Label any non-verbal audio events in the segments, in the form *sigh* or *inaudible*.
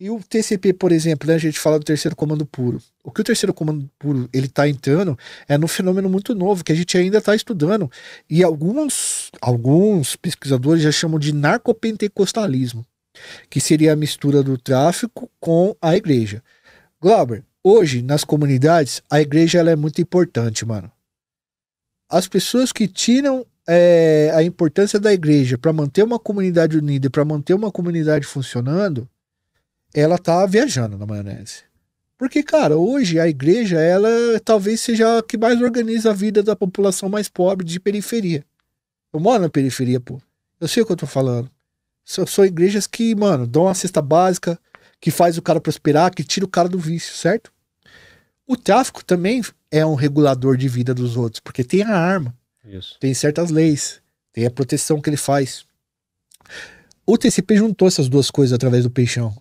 E o TCP, por exemplo, né, a gente fala do terceiro comando puro. O que o terceiro comando puro ele está entrando é num fenômeno muito novo que a gente ainda está estudando. E alguns, alguns pesquisadores já chamam de narcopentecostalismo, que seria a mistura do tráfico com a igreja. Glauber, hoje nas comunidades a igreja ela é muito importante, mano. As pessoas que tiram é, a importância da igreja para manter uma comunidade unida, e para manter uma comunidade funcionando, ela tá viajando na maionese. Porque, cara, hoje a igreja, ela talvez seja a que mais organiza a vida da população mais pobre de periferia. Eu moro na periferia, pô. Eu sei o que eu tô falando. São, são igrejas que, mano, dão uma cesta básica, que faz o cara prosperar, que tira o cara do vício, certo? O tráfico também é um regulador de vida dos outros, porque tem a arma, Isso. tem certas leis, tem a proteção que ele faz. O TCP juntou essas duas coisas através do Peixão.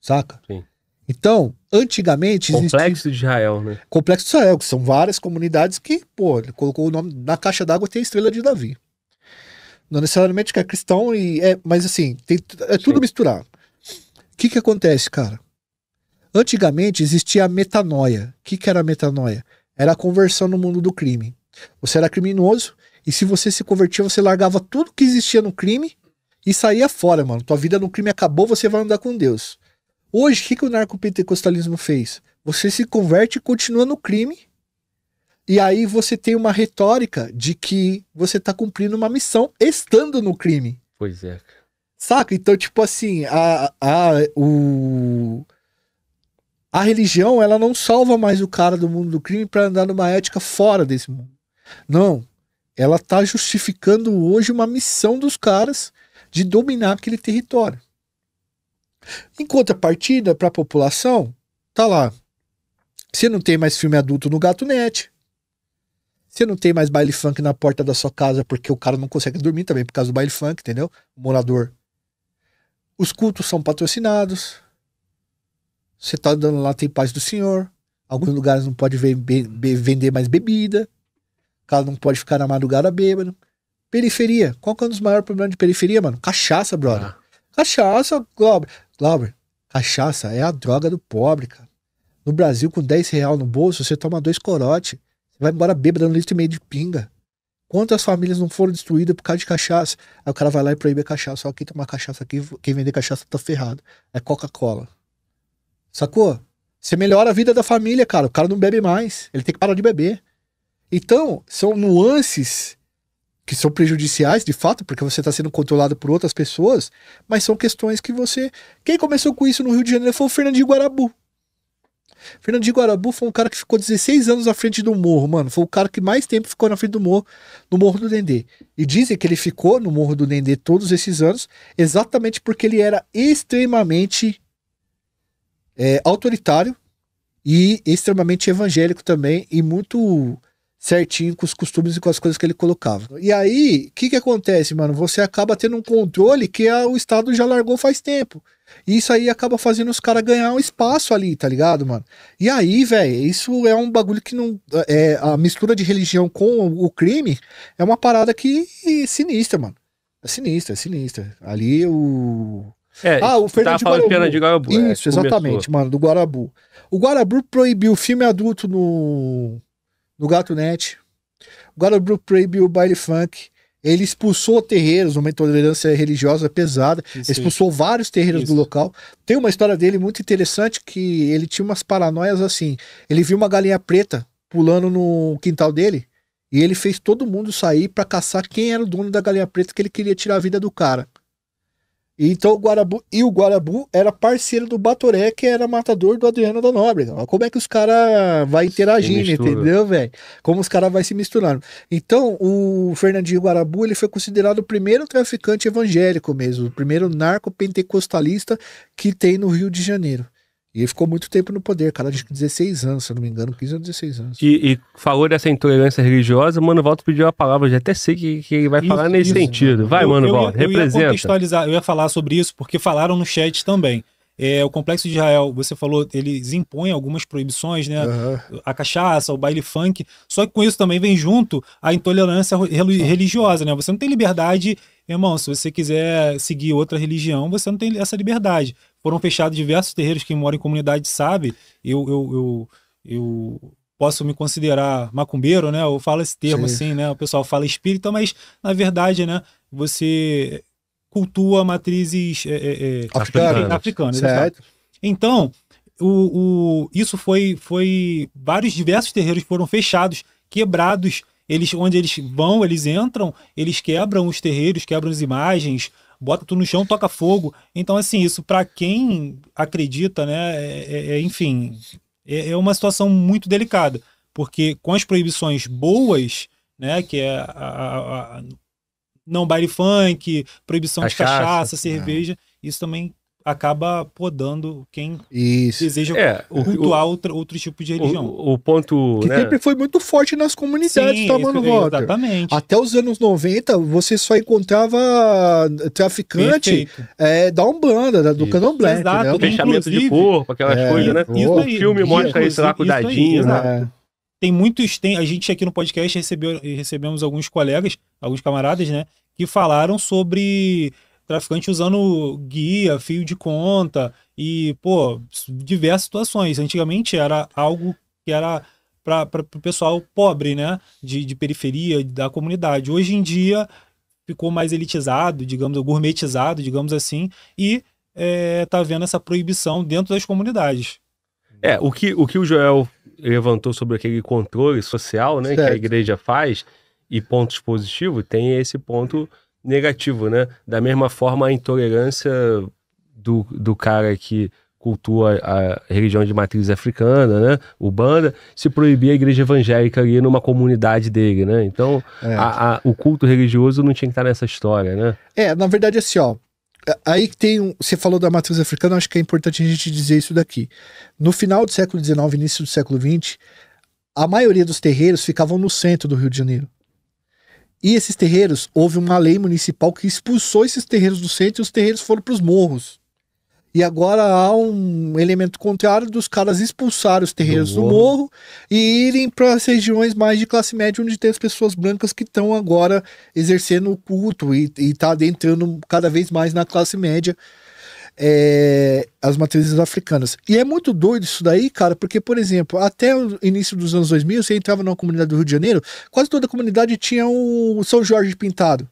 Saca? Sim. Então, antigamente. Complexo existia... de Israel, né? Complexo de Israel, que são várias comunidades que, pô, ele colocou o nome na caixa d'água tem a estrela de Davi. Não necessariamente que é cristão, e é, mas assim, tem, é tudo Sim. misturado. O que que acontece, cara? Antigamente existia a metanoia. O que que era a metanoia? Era a conversão no mundo do crime. Você era criminoso, e se você se convertia, você largava tudo que existia no crime e saía fora, mano. Tua vida no crime acabou, você vai andar com Deus. Hoje, o que, que o narcopentecostalismo fez? Você se converte e continua no crime. E aí você tem uma retórica de que você está cumprindo uma missão estando no crime. Pois é. Saca? Então, tipo assim, a, a, o, a religião ela não salva mais o cara do mundo do crime para andar numa ética fora desse mundo. Não. Ela tá justificando hoje uma missão dos caras de dominar aquele território. Em contrapartida, para a população, tá lá. Você não tem mais filme adulto no Gato Net. Você não tem mais baile funk na porta da sua casa porque o cara não consegue dormir também por causa do baile funk, entendeu? O morador. Os cultos são patrocinados. Você tá dando lá, tem paz do senhor. Alguns lugares não pode ver, be, be, vender mais bebida. O cara não pode ficar na madrugada bêbado. Periferia. Qual que é um dos maiores problemas de periferia, mano? Cachaça, brother. Ah. Cachaça, Globo. Glauber, cachaça é a droga do pobre, cara. No Brasil, com 10 real no bolso, você toma dois corote. Você vai embora bêbado um litro e meio de pinga. Quantas famílias não foram destruídas por causa de cachaça? Aí o cara vai lá e proíbe a cachaça. Só quem tomar cachaça aqui, quem vender cachaça tá ferrado. É Coca-Cola. Sacou? Você melhora a vida da família, cara. O cara não bebe mais. Ele tem que parar de beber. Então, são nuances que são prejudiciais de fato, porque você está sendo controlado por outras pessoas, mas são questões que você. Quem começou com isso no Rio de Janeiro foi o Fernandinho Guarabu. Fernandinho Guarabu foi um cara que ficou 16 anos à frente do morro, mano. Foi o cara que mais tempo ficou na frente do morro, no Morro do Dendê. E dizem que ele ficou no Morro do Dendê todos esses anos, exatamente porque ele era extremamente é, autoritário e extremamente evangélico também, e muito certinho com os costumes e com as coisas que ele colocava. E aí, o que, que acontece, mano? Você acaba tendo um controle que a, é o Estado já largou faz tempo. E isso aí acaba fazendo os caras ganhar um espaço ali, tá ligado, mano? E aí, velho, isso é um bagulho que não. É, a mistura de religião com o crime é uma parada que é sinistra, mano. É sinistra, é sinistra. Ali o. É, ah, o Fernando tava de Guarabu. De Guarabu. É, isso, é, exatamente, começou. mano, do Guarabu. O Guarabu proibiu filme adulto no, no Gato Net. O Galo proibiu o baile funk. Ele expulsou terreiros, uma intolerância religiosa pesada. Isso, expulsou isso. vários terreiros isso. do local. Tem uma história dele muito interessante que ele tinha umas paranoias assim. Ele viu uma galinha preta pulando no quintal dele e ele fez todo mundo sair para caçar quem era o dono da galinha preta que ele queria tirar a vida do cara. Então o Guarabu e o Guarabu era parceiro do Batoré, que era matador do Adriano da Nóbrega. Como é que os caras vai interagindo, entendeu, velho? Como os caras vai se misturando. Então, o Fernandinho Guarabu, ele foi considerado o primeiro traficante evangélico mesmo, o primeiro narco pentecostalista que tem no Rio de Janeiro. E ele ficou muito tempo no poder, cara, acho que 16 anos, se eu não me engano, 15 ou 16 anos. E, e falou dessa intolerância religiosa, Mano Walter pediu a palavra, eu já até sei que, que ele vai isso, falar nesse isso, sentido. Vai, eu, Mano eu, representa. Eu ia contextualizar, eu ia falar sobre isso, porque falaram no chat também. É, o Complexo de Israel, você falou, eles impõem algumas proibições, né? Uhum. A cachaça, o baile funk. Só que com isso também vem junto a intolerância religiosa, né? Você não tem liberdade, irmão. Se você quiser seguir outra religião, você não tem essa liberdade foram fechados diversos terreiros. Quem mora em comunidade sabe. Eu, eu, eu, eu posso me considerar macumbeiro, né? Eu falo esse termo Sim. assim, né? O pessoal fala espírita, mas na verdade, né? Você cultua matrizes é, é, é africanas. africanas certo. Então, o, o, isso foi, foi. Vários diversos terreiros foram fechados, quebrados. Eles, onde eles vão, eles entram, eles quebram os terreiros, quebram as imagens, bota tudo no chão, toca fogo. Então, assim, isso para quem acredita, né? É, é, é, enfim, é, é uma situação muito delicada, porque com as proibições boas, né? Que é a, a, a não baile funk, proibição cachaça, de cachaça, né. cerveja, é. isso também acaba podando quem Isso. deseja é, cultuar o, outro, outro tipo de religião. O, o ponto. Que né? sempre foi muito forte nas comunidades, Sim, tomando isso, voto. Exatamente. Até os anos 90, você só encontrava traficante é, da Umbanda, da, do isso. Candomblé. Exato. Né? Fechamento de corpo, aquelas é, coisas, né? Isso o filme mostra isso lá com o Dadinho, né? Tem muitos. Tem, a gente aqui no podcast recebeu, recebemos alguns colegas, alguns camaradas, né? Que falaram sobre traficante usando guia, fio de conta e, pô, diversas situações. Antigamente era algo que era para o pessoal pobre, né? De, de periferia, da comunidade. Hoje em dia ficou mais elitizado, digamos, gourmetizado, digamos assim, e é, tá vendo essa proibição dentro das comunidades. É, o que o, que o Joel levantou sobre aquele controle social, né, certo. que a igreja faz, e pontos positivos, tem esse ponto negativo, né? Da mesma forma, a intolerância do, do cara que cultua a religião de matriz africana, né, banda se proibia a igreja evangélica ali numa comunidade dele, né? Então, é. a, a, o culto religioso não tinha que estar nessa história, né? É, na verdade, assim, ó, aí tem um, você falou da matriz africana, acho que é importante a gente dizer isso daqui. No final do século XIX, início do século XX, a maioria dos terreiros ficavam no centro do Rio de Janeiro. E esses terreiros, houve uma lei municipal que expulsou esses terreiros do centro e os terreiros foram para os morros. E agora há um elemento contrário dos caras expulsar os terreiros do, do morro. morro. e irem para as regiões mais de classe média, onde tem as pessoas brancas que estão agora exercendo o culto e está adentrando cada vez mais na classe média é, as matrizes africanas. E é muito doido isso daí, cara, porque, por exemplo, até o início dos anos 2000, você entrava numa comunidade do Rio de Janeiro, quase toda a comunidade tinha o São Jorge pintado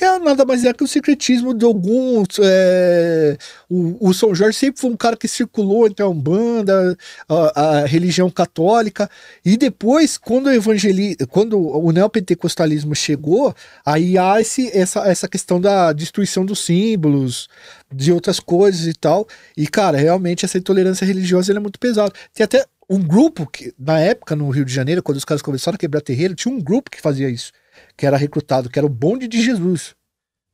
que é nada mais é que o secretismo de alguns. É, o, o, São Jorge sempre foi um cara que circulou entre a Umbanda, a, a religião católica, e depois, quando o evangeli, quando o neopentecostalismo chegou, aí há esse, essa, essa questão da destruição dos símbolos, de outras coisas e tal. E, cara, realmente essa intolerância religiosa é muito pesada. Tem até um grupo que, na época, no Rio de Janeiro, quando os caras começaram a quebrar terreiro, tinha um grupo que fazia isso que era recrutado, que era o bonde de Jesus.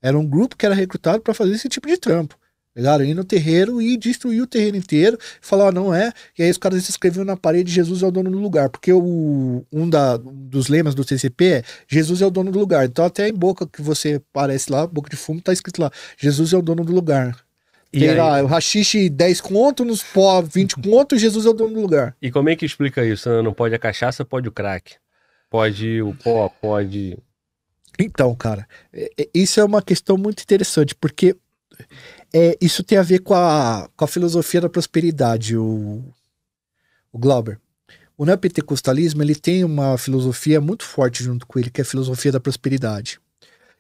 Era um grupo que era recrutado para fazer esse tipo de trampo. Pegaram ir no terreiro e destruir o terreiro inteiro, falar, ah, não é. E aí os caras se escreviam na parede: Jesus é o dono do lugar. Porque o, um da, dos lemas do CCP é: Jesus é o dono do lugar. Então, até em boca que você aparece lá, boca de fumo, tá escrito lá: Jesus é o dono do lugar. E Tem aí? lá, o rachixe 10 conto, nos pó 20 *laughs* conto, Jesus é o dono do lugar. E como é que explica isso? Não pode a cachaça, pode o crack. Pode o pó, pode então, cara, é, é, isso é uma questão muito interessante, porque é, isso tem a ver com a, com a filosofia da prosperidade, o, o Glauber. O neopentecostalismo ele tem uma filosofia muito forte junto com ele, que é a filosofia da prosperidade.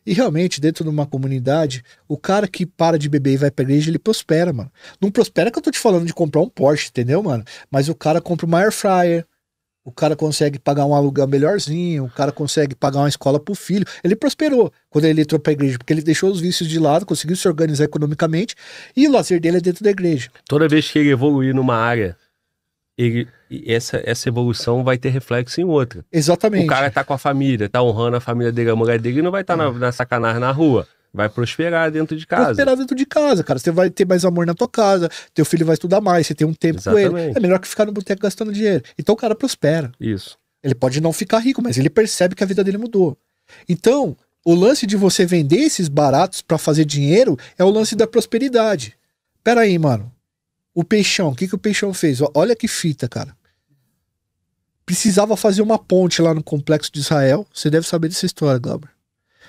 E realmente, dentro de uma comunidade, o cara que para de beber e vai pra igreja, ele prospera, mano. Não prospera que eu tô te falando de comprar um Porsche, entendeu, mano? Mas o cara compra uma air fryer, o cara consegue pagar um aluguel melhorzinho, o cara consegue pagar uma escola pro filho. Ele prosperou quando ele entrou pra igreja, porque ele deixou os vícios de lado, conseguiu se organizar economicamente e o lazer dele é dentro da igreja. Toda vez que ele evoluir numa área, ele, essa, essa evolução vai ter reflexo em outra. Exatamente. O cara tá com a família, tá honrando a família dele, a mulher dele, não vai estar tá é. na, na sacanagem na rua. Vai prosperar dentro de casa. Prosperar dentro de casa, cara. Você vai ter mais amor na tua casa, teu filho vai estudar mais, você tem um tempo Exatamente. com ele. É melhor que ficar no boteco gastando dinheiro. Então o cara prospera. Isso. Ele pode não ficar rico, mas ele percebe que a vida dele mudou. Então, o lance de você vender esses baratos para fazer dinheiro é o lance da prosperidade. Pera aí, mano. O Peixão, o que, que o Peixão fez? Olha que fita, cara. Precisava fazer uma ponte lá no complexo de Israel. Você deve saber dessa história, Glauber.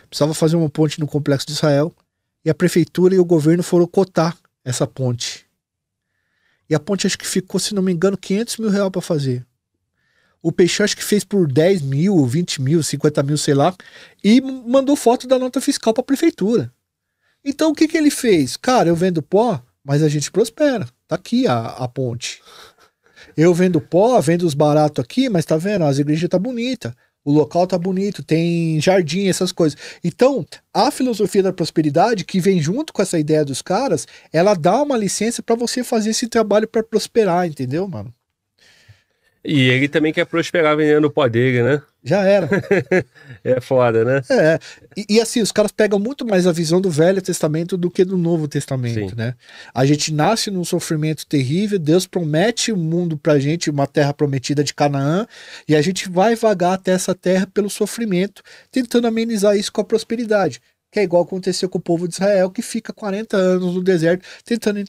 Precisava fazer uma ponte no complexo de Israel e a prefeitura e o governo foram cotar essa ponte. E a ponte acho que ficou, se não me engano, 500 mil reais para fazer. O Peixão acho que fez por 10 mil, 20 mil, 50 mil, sei lá, e mandou foto da nota fiscal para a prefeitura. Então o que, que ele fez? Cara, eu vendo pó, mas a gente prospera. Tá aqui a, a ponte. Eu vendo pó, vendo os baratos aqui, mas tá vendo? As igrejas tá bonita o local tá bonito, tem jardim, essas coisas. Então, a filosofia da prosperidade, que vem junto com essa ideia dos caras, ela dá uma licença para você fazer esse trabalho para prosperar, entendeu, mano? E ele também quer prosperar vendendo o pó dele, né? Já era. *laughs* é foda, né? É, é. E, e, assim, os caras pegam muito mais a visão do Velho Testamento do que do Novo Testamento, Sim. né? A gente nasce num sofrimento terrível, Deus promete o um mundo pra gente, uma terra prometida de Canaã, e a gente vai vagar até essa terra pelo sofrimento, tentando amenizar isso com a prosperidade. Que é igual aconteceu com o povo de Israel, que fica 40 anos no deserto tentando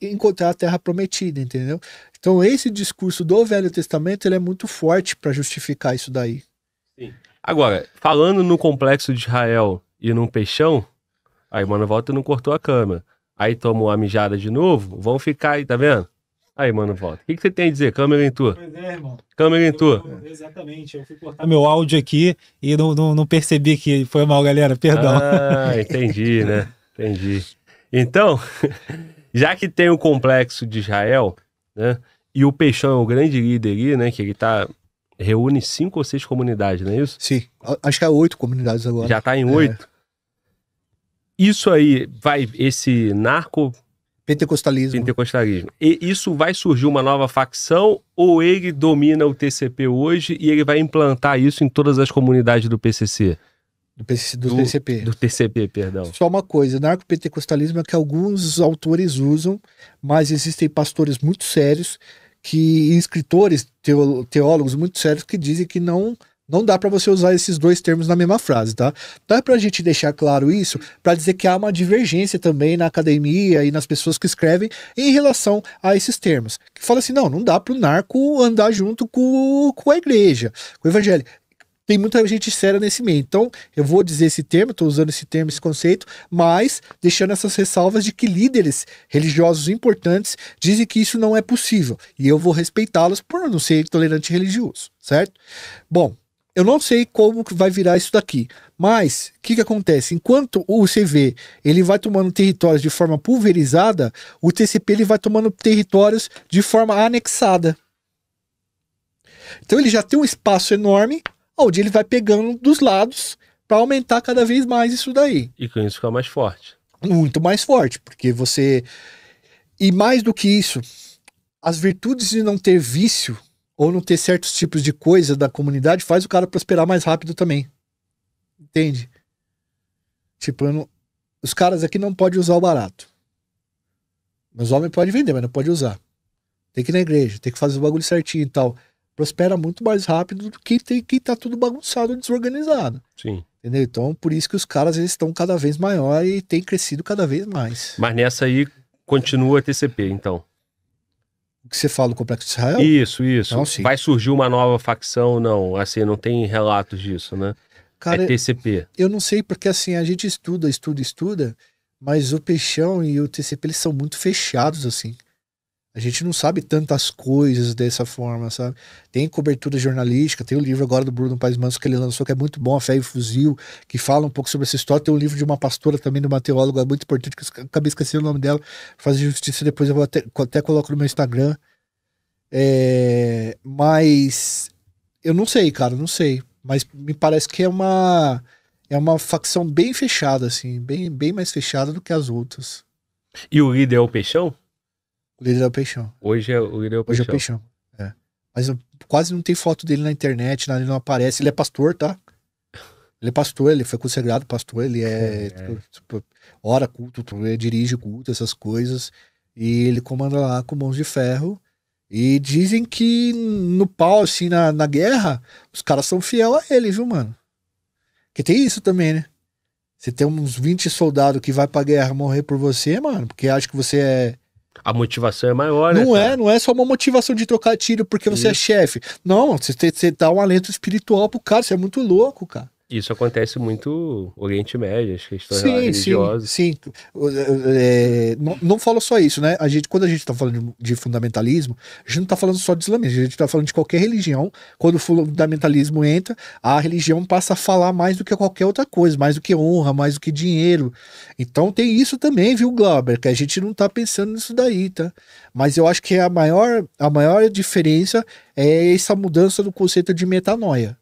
encontrar a terra prometida, entendeu? Então, esse discurso do Velho Testamento ele é muito forte para justificar isso daí. Agora, falando no complexo de Israel e num peixão, aí mano volta não cortou a câmera. Aí tomou a mijada de novo, vão ficar aí, tá vendo? Aí, mano, volta. O que, que você tem a dizer? Câmera em tua Pois é, irmão. Câmera em tua Exatamente. Eu fui cortar meu áudio aqui e não, não, não percebi que foi mal, galera. Perdão. Ah, entendi, né? Entendi. Então, *laughs* já que tem o complexo de Israel, né? E o Peixão é o grande líder ali, né? Que ele tá reúne cinco ou seis comunidades, não é isso? Sim. Acho que há oito comunidades agora. Já está em é. oito. É. Isso aí vai, esse narco. Pentecostalismo. Pentecostalismo. E isso vai surgir uma nova facção ou ele domina o TCP hoje e ele vai implantar isso em todas as comunidades do PCC? Do, do, do TCP. Do TCP, perdão. Só uma coisa, narco pentecostalismo é que alguns autores usam, mas existem pastores muito sérios que escritores, teólogos muito sérios que dizem que não não dá para você usar esses dois termos na mesma frase, tá? Então é para a gente deixar claro isso, para dizer que há uma divergência também na academia e nas pessoas que escrevem em relação a esses termos. Que fala assim, não, não dá para o narco andar junto com, com a igreja, com o evangelho tem muita gente séria nesse meio. Então, eu vou dizer esse termo, estou usando esse termo, esse conceito, mas deixando essas ressalvas de que líderes religiosos importantes dizem que isso não é possível. E eu vou respeitá-los por não ser intolerante religioso, certo? Bom, eu não sei como vai virar isso daqui, mas o que, que acontece? Enquanto o CV ele vai tomando territórios de forma pulverizada, o TCP ele vai tomando territórios de forma anexada. Então ele já tem um espaço enorme onde ele vai pegando dos lados para aumentar cada vez mais isso daí. E com isso fica mais forte. Muito mais forte, porque você. E mais do que isso, as virtudes de não ter vício ou não ter certos tipos de coisa da comunidade faz o cara prosperar mais rápido também. Entende? Tipo, não... os caras aqui não podem usar o barato. Mas o homem pode vender, mas não pode usar. Tem que ir na igreja, tem que fazer o bagulho certinho e tal prospera muito mais rápido do que tem que tá tudo bagunçado e desorganizado. Sim. Entendeu? Então, por isso que os caras eles estão cada vez maior e tem crescido cada vez mais. Mas nessa aí continua a TCP, então. O que você fala do complexo de Israel? Isso, isso. Não, Vai surgir uma nova facção, não? Assim, não tem relatos disso, né? Cara, é TCP. Eu não sei porque assim a gente estuda, estuda, estuda, mas o Peixão e o TCP eles são muito fechados assim. A gente não sabe tantas coisas dessa forma, sabe? Tem cobertura jornalística, tem o livro agora do Bruno Paes Manso que ele lançou, que é muito bom, A Fé e o Fuzil, que fala um pouco sobre essa história. Tem um livro de uma pastora também, de uma teóloga é muito importante, que eu acabei esquecendo o nome dela, fazer justiça depois, eu até, até coloco no meu Instagram. É, mas eu não sei, cara, não sei. Mas me parece que é uma é uma facção bem fechada, assim, bem, bem mais fechada do que as outras. E o líder é o Peixão? O líder é o Peixão. Hoje é o líder é, é o Peixão. Hoje é o Peixão. É. Mas eu, quase não tem foto dele na internet, nada, ele não aparece. Ele é pastor, tá? Ele é pastor, ele foi consagrado pastor, ele é, é. Tipo, tipo ora culto, dirige culto, essas coisas. E ele comanda lá com mãos de ferro. E dizem que no pau, assim, na, na guerra, os caras são fiel a ele, viu, mano? Que tem isso também, né? Você tem uns 20 soldados que vai pra guerra morrer por você, mano, porque acha que você é a motivação é maior, né, Não né, é, não é só uma motivação de trocar tiro porque você é Isso. é chefe. Não, você, você dá um alento espiritual pro cara, você é muito louco, cara. Isso acontece muito Oriente Médio, as questões sim, religiosas. Sim, sim. É, é, não, não falo só isso, né? A gente, quando a gente está falando de fundamentalismo, a gente não está falando só de islamismo, a gente está falando de qualquer religião. Quando o fundamentalismo entra, a religião passa a falar mais do que qualquer outra coisa, mais do que honra, mais do que dinheiro. Então tem isso também, viu, Glauber? Que a gente não está pensando nisso daí, tá? Mas eu acho que a maior, a maior diferença é essa mudança do conceito de metanoia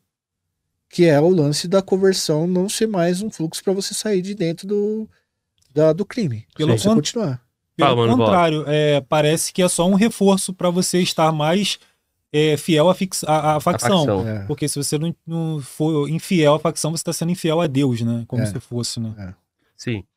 que é o lance da conversão não ser mais um fluxo para você sair de dentro do, da, do crime. Pelo Sim, continuar. Pelo Fala, contrário, é, parece que é só um reforço para você estar mais é, fiel à, fix, à, à facção. facção. É. Porque se você não, não, for infiel à facção, você está sendo infiel a Deus, né? Como é. se fosse, né? É. Sim.